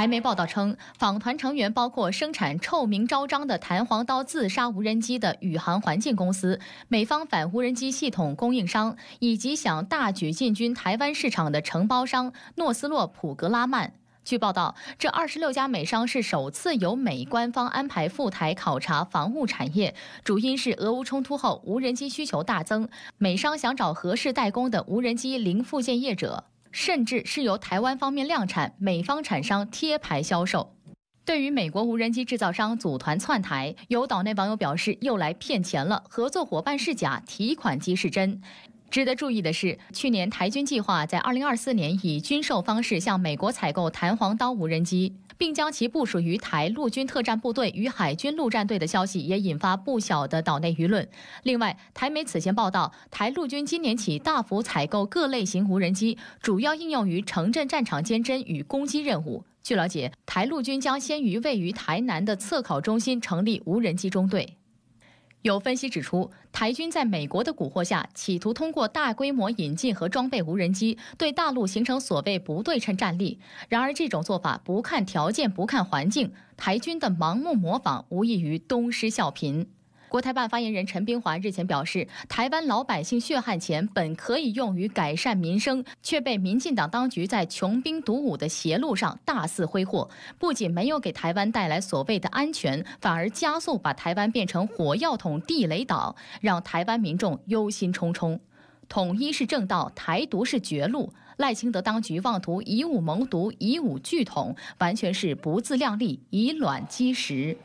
台媒报道称，访团成员包括生产臭名昭彰的弹簧刀自杀无人机的宇航环境公司、美方反无人机系统供应商，以及想大举进军台湾市场的承包商诺斯洛普格拉曼。据报道，这二十六家美商是首次由美官方安排赴台考察防务产业，主因是俄乌冲突后无人机需求大增，美商想找合适代工的无人机零附件业者。甚至是由台湾方面量产，美方产商贴牌销售。对于美国无人机制造商组团窜台，有岛内网友表示：“又来骗钱了，合作伙伴是假，提款机是真。”值得注意的是，去年台军计划在2024年以军售方式向美国采购弹簧刀无人机，并将其部署于台陆军特战部队与海军陆战队的消息，也引发不小的岛内舆论。另外，台媒此前报道，台陆军今年起大幅采购各类型无人机，主要应用于城镇战场监侦与攻击任务。据了解，台陆军将先于位于台南的测考中心成立无人机中队。有分析指出，台军在美国的蛊惑下，企图通过大规模引进和装备无人机，对大陆形成所谓不对称战力。然而，这种做法不看条件、不看环境，台军的盲目模仿无异于东施效颦。国台办发言人陈冰华日前表示，台湾老百姓血汗钱本可以用于改善民生，却被民进党当局在穷兵黩武的邪路上大肆挥霍，不仅没有给台湾带来所谓的安全，反而加速把台湾变成火药桶、地雷岛，让台湾民众忧心忡忡。统一是正道，台独是绝路。赖清德当局妄图以武谋独、以武拒统，完全是不自量力、以卵击石。